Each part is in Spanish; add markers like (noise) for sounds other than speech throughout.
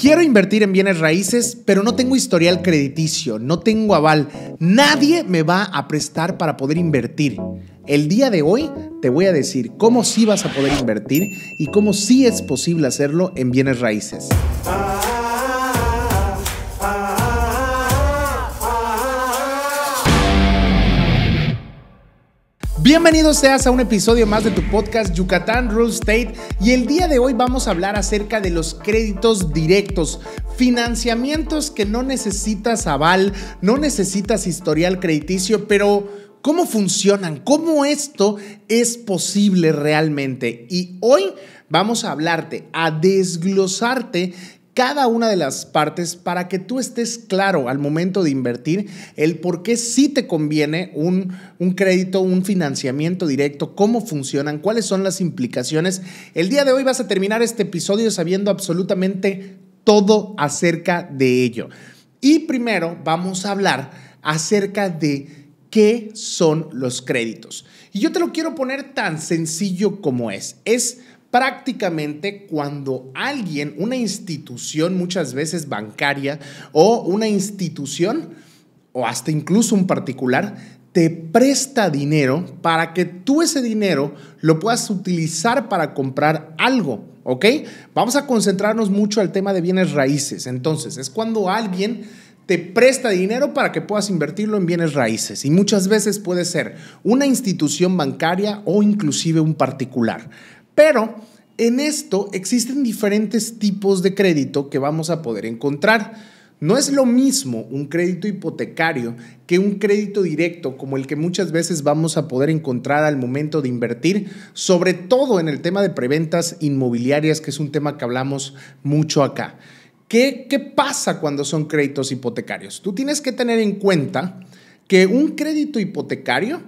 Quiero invertir en bienes raíces, pero no tengo historial crediticio, no tengo aval. Nadie me va a prestar para poder invertir. El día de hoy te voy a decir cómo sí vas a poder invertir y cómo sí es posible hacerlo en bienes raíces. Bienvenidos seas a un episodio más de tu podcast Yucatán Rule State y el día de hoy vamos a hablar acerca de los créditos directos, financiamientos que no necesitas aval, no necesitas historial crediticio, pero cómo funcionan, cómo esto es posible realmente. Y hoy vamos a hablarte, a desglosarte cada una de las partes para que tú estés claro al momento de invertir el por qué sí te conviene un, un crédito, un financiamiento directo, cómo funcionan, cuáles son las implicaciones. El día de hoy vas a terminar este episodio sabiendo absolutamente todo acerca de ello. Y primero vamos a hablar acerca de qué son los créditos. Y yo te lo quiero poner tan sencillo como es. Es prácticamente cuando alguien, una institución muchas veces bancaria o una institución o hasta incluso un particular, te presta dinero para que tú ese dinero lo puedas utilizar para comprar algo, ¿ok? Vamos a concentrarnos mucho al tema de bienes raíces. Entonces, es cuando alguien te presta dinero para que puedas invertirlo en bienes raíces y muchas veces puede ser una institución bancaria o inclusive un particular. Pero en esto existen diferentes tipos de crédito que vamos a poder encontrar. No es lo mismo un crédito hipotecario que un crédito directo como el que muchas veces vamos a poder encontrar al momento de invertir, sobre todo en el tema de preventas inmobiliarias, que es un tema que hablamos mucho acá. ¿Qué, ¿Qué pasa cuando son créditos hipotecarios? Tú tienes que tener en cuenta que un crédito hipotecario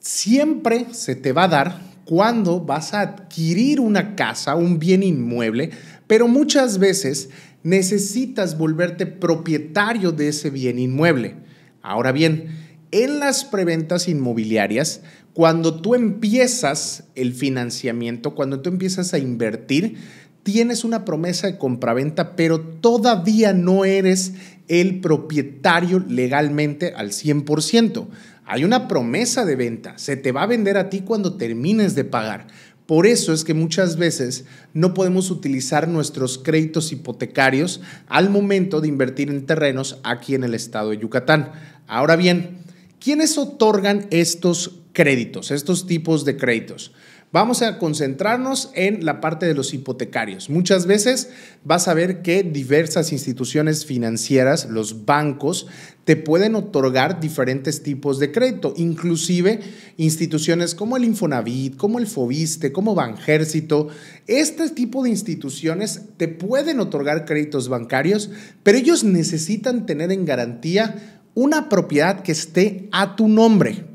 siempre se te va a dar cuando vas a adquirir una casa, un bien inmueble, pero muchas veces necesitas volverte propietario de ese bien inmueble. Ahora bien, en las preventas inmobiliarias, cuando tú empiezas el financiamiento, cuando tú empiezas a invertir, tienes una promesa de compraventa, pero todavía no eres el propietario legalmente al 100%. Hay una promesa de venta, se te va a vender a ti cuando termines de pagar. Por eso es que muchas veces no podemos utilizar nuestros créditos hipotecarios al momento de invertir en terrenos aquí en el estado de Yucatán. Ahora bien, ¿quiénes otorgan estos créditos, estos tipos de créditos? Vamos a concentrarnos en la parte de los hipotecarios. Muchas veces vas a ver que diversas instituciones financieras, los bancos, te pueden otorgar diferentes tipos de crédito, inclusive instituciones como el Infonavit, como el Fobiste, como Banjército. Este tipo de instituciones te pueden otorgar créditos bancarios, pero ellos necesitan tener en garantía una propiedad que esté a tu nombre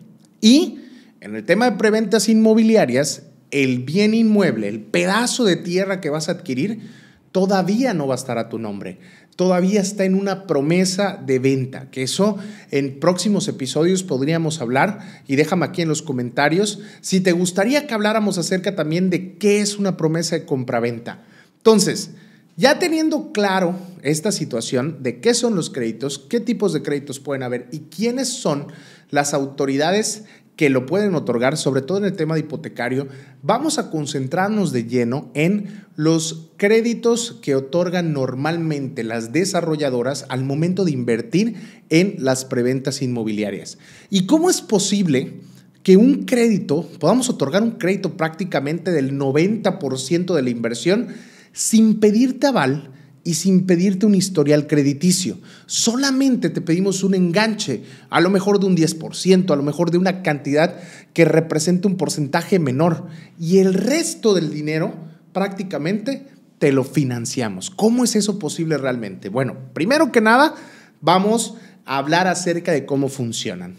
y en el tema de preventas inmobiliarias, el bien inmueble, el pedazo de tierra que vas a adquirir, todavía no va a estar a tu nombre. Todavía está en una promesa de venta, que eso en próximos episodios podríamos hablar y déjame aquí en los comentarios si te gustaría que habláramos acerca también de qué es una promesa de compraventa. Entonces, ya teniendo claro esta situación de qué son los créditos, qué tipos de créditos pueden haber y quiénes son las autoridades que lo pueden otorgar, sobre todo en el tema de hipotecario, vamos a concentrarnos de lleno en los créditos que otorgan normalmente las desarrolladoras al momento de invertir en las preventas inmobiliarias. ¿Y cómo es posible? que un crédito, podamos otorgar un crédito prácticamente del 90% de la inversión sin pedirte aval, y sin pedirte un historial crediticio. Solamente te pedimos un enganche, a lo mejor de un 10%, a lo mejor de una cantidad que represente un porcentaje menor. Y el resto del dinero prácticamente te lo financiamos. ¿Cómo es eso posible realmente? Bueno, primero que nada, vamos a hablar acerca de cómo funcionan.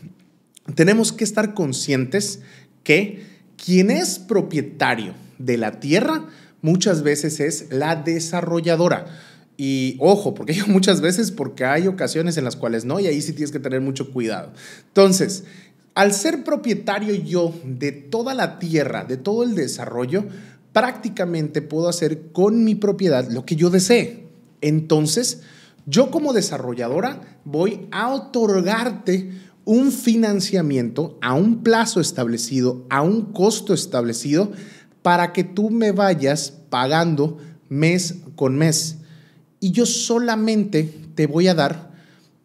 Tenemos que estar conscientes que quien es propietario de la tierra muchas veces es la desarrolladora. Y ojo, porque (laughs) muchas veces, porque hay ocasiones en las cuales no, y ahí sí tienes que tener mucho cuidado. Entonces, al ser propietario yo de toda la tierra, de todo el desarrollo, prácticamente puedo hacer con mi propiedad lo que yo desee. Entonces, yo como desarrolladora voy a otorgarte un financiamiento a un plazo establecido, a un costo establecido, para que tú me vayas pagando mes con mes y yo solamente te voy a dar,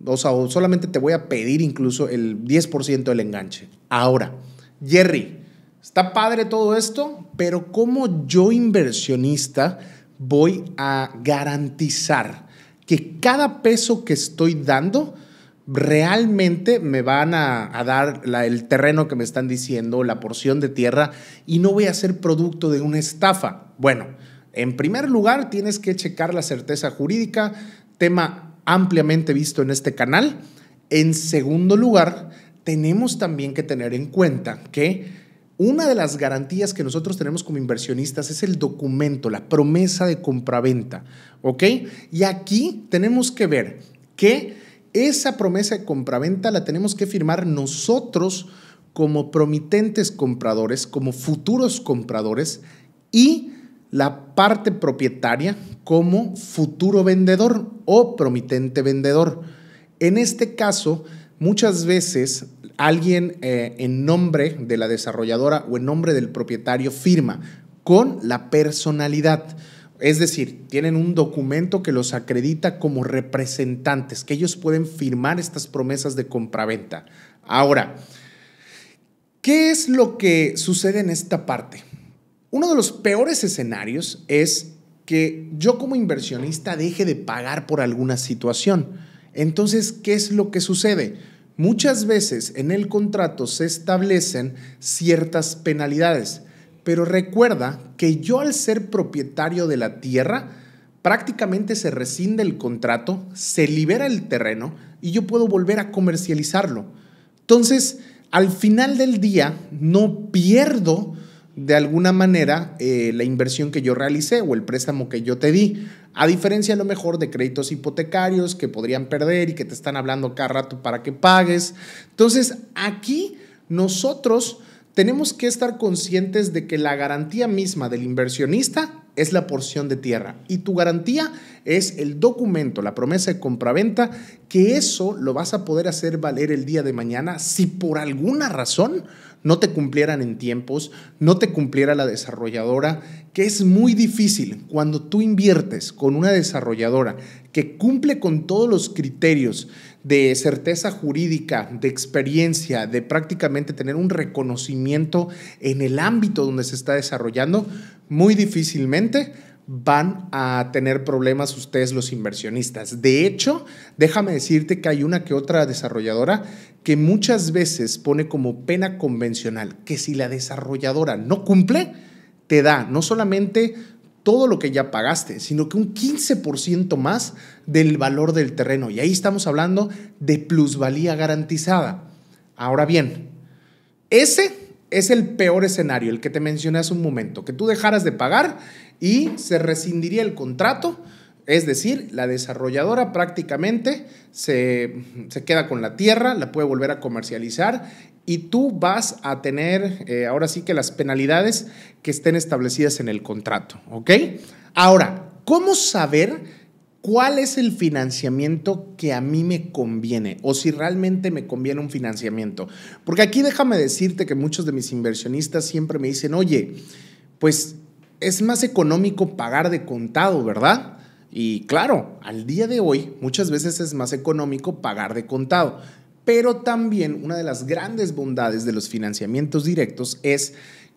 o sea, solamente te voy a pedir incluso el 10% del enganche. Ahora, Jerry, está padre todo esto, pero como yo inversionista voy a garantizar que cada peso que estoy dando realmente me van a, dar el terreno que me están diciendo, la porción de tierra, y no voy a ser producto de una estafa? Bueno, en primer lugar, tienes que checar la certeza jurídica, tema ampliamente visto en este canal. En segundo lugar, tenemos también que tener en cuenta que una de las garantías que nosotros tenemos como inversionistas es el documento, la promesa de compraventa, ¿ok? Y aquí tenemos que ver que esa promesa de compraventa la tenemos que firmar nosotros como promitentes compradores, como futuros compradores y la parte propietaria como futuro vendedor o promitente vendedor. En este caso, muchas veces alguien eh, en nombre de la desarrolladora o en nombre del propietario firma con la personalidad. Es decir, tienen un documento que los acredita como representantes, que ellos pueden firmar estas promesas de compraventa. Ahora, ¿qué es lo que sucede en esta parte? Uno de los peores escenarios es que yo como inversionista deje de pagar por alguna situación. Entonces, ¿qué es lo que sucede? Muchas veces en el contrato se establecen ciertas penalidades, pero recuerda que yo al ser propietario de la tierra, prácticamente se rescinde el contrato, se libera el terreno y yo puedo volver a comercializarlo. Entonces, al final del día, no pierdo de alguna manera eh, la inversión que yo realicé o el préstamo que yo te di. A diferencia a lo mejor de créditos hipotecarios que podrían perder y que te están hablando cada rato para que pagues. Entonces, aquí nosotros tenemos que estar conscientes de que la garantía misma del inversionista es la porción de tierra y tu garantía es el documento, la promesa de compraventa, que eso lo vas a poder hacer valer el día de mañana si por alguna razón no te cumplieran en tiempos, no te cumpliera la desarrolladora, que es muy difícil cuando tú inviertes con una desarrolladora que cumple con todos los criterios de certeza jurídica, de experiencia, de prácticamente tener un reconocimiento en el ámbito donde se está desarrollando, muy difícilmente van a tener problemas ustedes los inversionistas. De hecho, déjame decirte que hay una que otra desarrolladora que muchas veces pone como pena convencional que si la desarrolladora no cumple, te da no solamente todo lo que ya pagaste, sino que un 15% más del valor del terreno. Y ahí estamos hablando de plusvalía garantizada. Ahora bien, ese es el peor escenario, el que te mencioné hace un momento, que tú dejaras de pagar y se rescindiría el contrato, es decir, la desarrolladora prácticamente se, queda con la tierra, la puede volver a comercializar y tú vas a tener eh, ahora sí que las penalidades que estén establecidas en el contrato, ¿ok? Ahora, ¿cómo saber? ¿Cuál es el financiamiento que a mí me conviene o si realmente me conviene un financiamiento? Porque aquí déjame decirte que muchos de mis inversionistas siempre me dicen, oye, pues es más económico pagar de contado, ¿verdad? Y claro, al día de hoy muchas veces es más económico pagar de contado, pero también una de las grandes bondades de los financiamientos directos es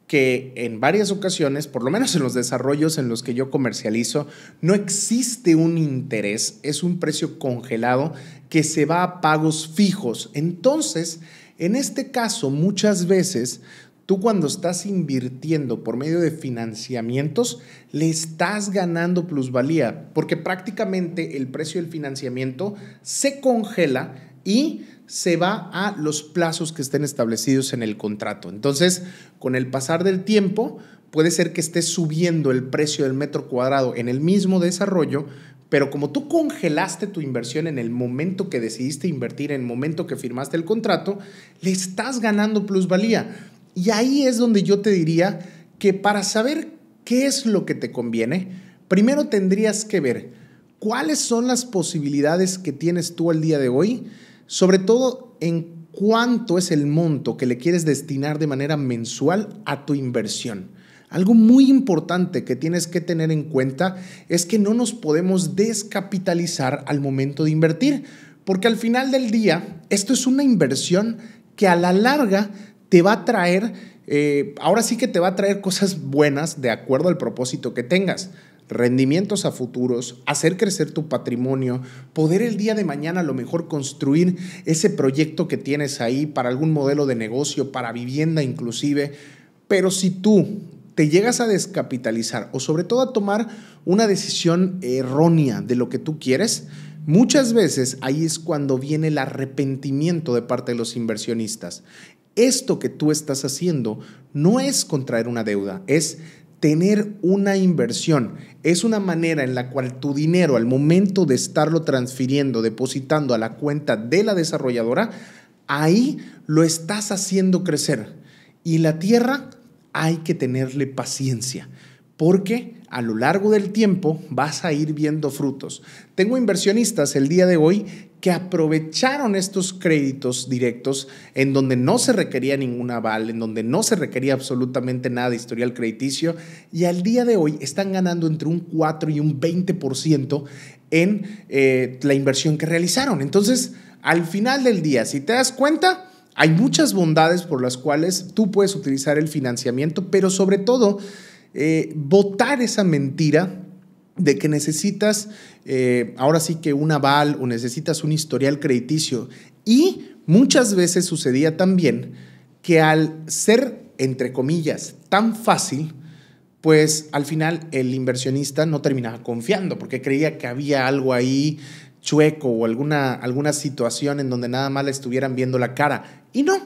que en varias ocasiones, por lo menos en los desarrollos en los que yo comercializo, no existe un interés, es un precio congelado que se va a pagos fijos. Entonces, en este caso, muchas veces Tú cuando estás invirtiendo por medio de financiamientos, le estás ganando plusvalía, porque prácticamente el precio del financiamiento se congela y se va a los plazos que estén establecidos en el contrato. Entonces, con el pasar del tiempo, puede ser que esté subiendo el precio del metro cuadrado en el mismo desarrollo, pero como tú congelaste tu inversión en el momento que decidiste invertir, en el momento que firmaste el contrato, le estás ganando plusvalía. Y ahí es donde yo te diría que para saber qué es lo que te conviene, primero tendrías que ver cuáles son las posibilidades que tienes tú al día de hoy sobre todo en cuánto es el monto que le quieres destinar de manera mensual a tu inversión. Algo muy importante que tienes que tener en cuenta es que no nos podemos descapitalizar al momento de invertir, porque al final del día esto es una inversión que a la larga te va a traer, eh, ahora sí que te va a traer cosas buenas de acuerdo al propósito que tengas rendimientos a futuros, hacer crecer tu patrimonio, poder el día de mañana a lo mejor construir ese proyecto que tienes ahí para algún modelo de negocio, para vivienda inclusive. Pero si tú te llegas a descapitalizar o sobre todo a tomar una decisión errónea de lo que tú quieres, muchas veces ahí es cuando viene el arrepentimiento de parte de los inversionistas. Esto que tú estás haciendo no es contraer una deuda, es tener una inversión es una manera en la cual tu dinero al momento de estarlo transfiriendo, depositando a la cuenta de la desarrolladora, ahí lo estás haciendo crecer. Y la tierra hay que tenerle paciencia porque a lo largo del tiempo vas a ir viendo frutos. Tengo inversionistas el día de hoy que aprovecharon estos créditos directos en donde no se requería ningún aval, en donde no se requería absolutamente nada de historial crediticio y al día de hoy están ganando entre un 4 y un 20% en eh, la inversión que realizaron. Entonces, al final del día, si te das cuenta, hay muchas bondades por las cuales tú puedes utilizar el financiamiento, pero sobre todo, votar eh, esa mentira de que necesitas eh, ahora sí que un aval o necesitas un historial crediticio. Y muchas veces sucedía también que al ser, entre comillas, tan fácil, pues al final el inversionista no terminaba confiando porque creía que había algo ahí chueco o alguna, alguna situación en donde nada más le estuvieran viendo la cara. Y no,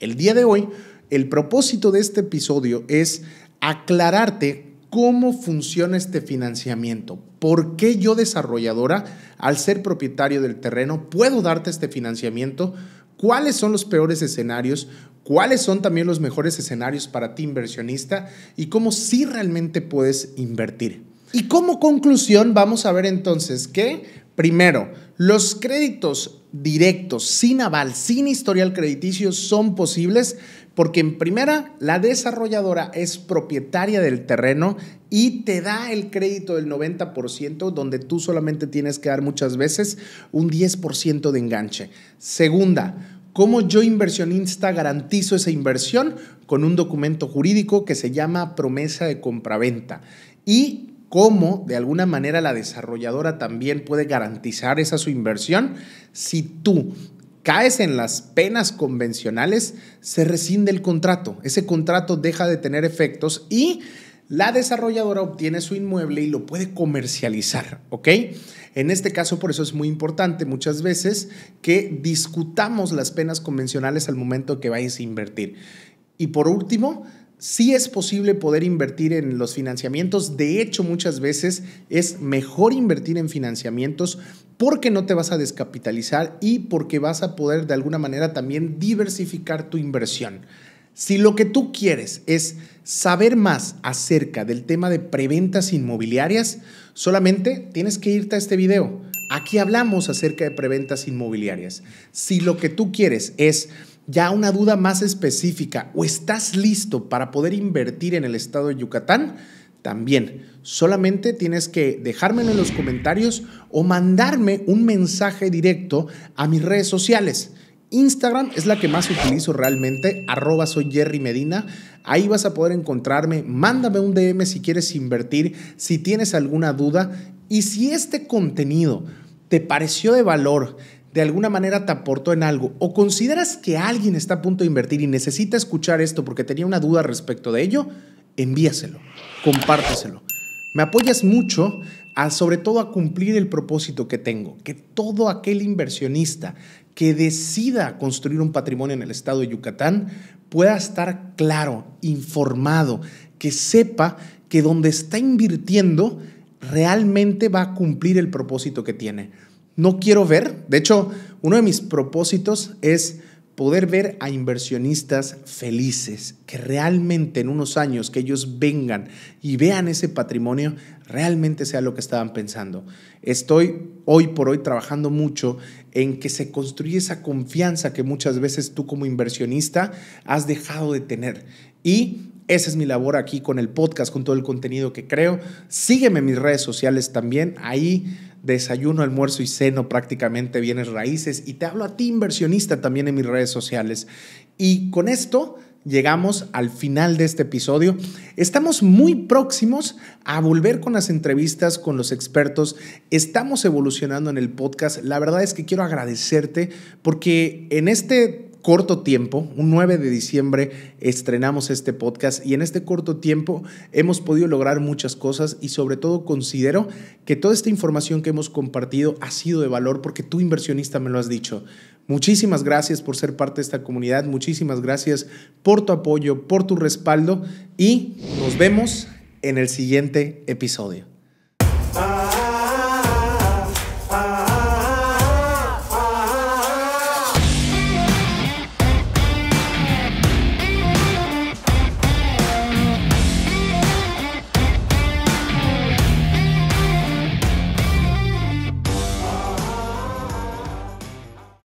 el día de hoy, el propósito de este episodio es aclararte cómo funciona este financiamiento. ¿Por qué yo desarrolladora, al ser propietario del terreno, puedo darte este financiamiento? ¿Cuáles son los peores escenarios? ¿Cuáles son también los mejores escenarios para ti inversionista? ¿Y cómo si sí realmente puedes invertir? Y como conclusión vamos a ver entonces que, primero, los créditos directos, sin aval, sin historial crediticio, son posibles porque en primera, la desarrolladora es propietaria del terreno y te da el crédito del 90%, donde tú solamente tienes que dar muchas veces un 10% de enganche. Segunda, ¿Cómo yo inversionista garantizo esa inversión? Con un documento jurídico que se llama promesa de compraventa. Y cómo de alguna manera la desarrolladora también puede garantizar esa su inversión si tú caes en las penas convencionales, se rescinde el contrato. Ese contrato deja de tener efectos y la desarrolladora obtiene su inmueble y lo puede comercializar, ¿ok? En este caso, por eso es muy importante muchas veces que discutamos las penas convencionales al momento que vayas a invertir. Y por último, si es posible poder invertir en los financiamientos. De hecho, muchas veces es mejor invertir en financiamientos porque no te vas a descapitalizar y porque vas a poder de alguna manera también diversificar tu inversión. Si lo que tú quieres es saber más acerca del tema de preventas inmobiliarias, solamente tienes que irte a este video. Aquí hablamos acerca de preventas inmobiliarias. Si lo que tú quieres es ya una duda más específica o estás listo para poder invertir en el estado de Yucatán, también solamente tienes que dejármelo en los comentarios o mandarme un mensaje directo a mis redes sociales. Instagram es la que más utilizo realmente, arroba soy Jerry Medina. Ahí vas a poder encontrarme. Mándame un DM si quieres invertir, si tienes alguna duda y si este contenido te pareció de valor, de alguna manera te aportó en algo o consideras que alguien está a punto de invertir y necesita escuchar esto porque tenía una duda respecto de ello, envíaselo, compárteselo. Me apoyas mucho a, sobre todo a cumplir el propósito que tengo, que todo aquel inversionista que decida construir un patrimonio en el estado de Yucatán pueda estar claro, informado, que sepa que donde está invirtiendo realmente va a cumplir el propósito que tiene no quiero ver. De hecho, uno de mis propósitos es poder ver a inversionistas felices, que realmente en unos años que ellos vengan y vean ese patrimonio, realmente sea lo que estaban pensando. Estoy hoy por hoy trabajando mucho en que se construya esa confianza que muchas veces tú como inversionista has dejado de tener. Y esa es mi labor aquí con el podcast, con todo el contenido que creo. Sígueme en mis redes sociales también. Ahí desayuno, almuerzo y ceno prácticamente bienes raíces. Y te hablo a ti, inversionista, también en mis redes sociales. Y con esto llegamos al final de este episodio. Estamos muy próximos a volver con las entrevistas con los expertos. Estamos evolucionando en el podcast. La verdad es que quiero agradecerte porque en este corto tiempo, un 9 de diciembre estrenamos este podcast y en este corto tiempo hemos podido lograr muchas cosas y sobre todo considero que toda esta información que hemos compartido ha sido de valor porque tú inversionista me lo has dicho. Muchísimas gracias por ser parte de esta comunidad, muchísimas gracias por tu apoyo, por tu respaldo y nos vemos en el siguiente episodio.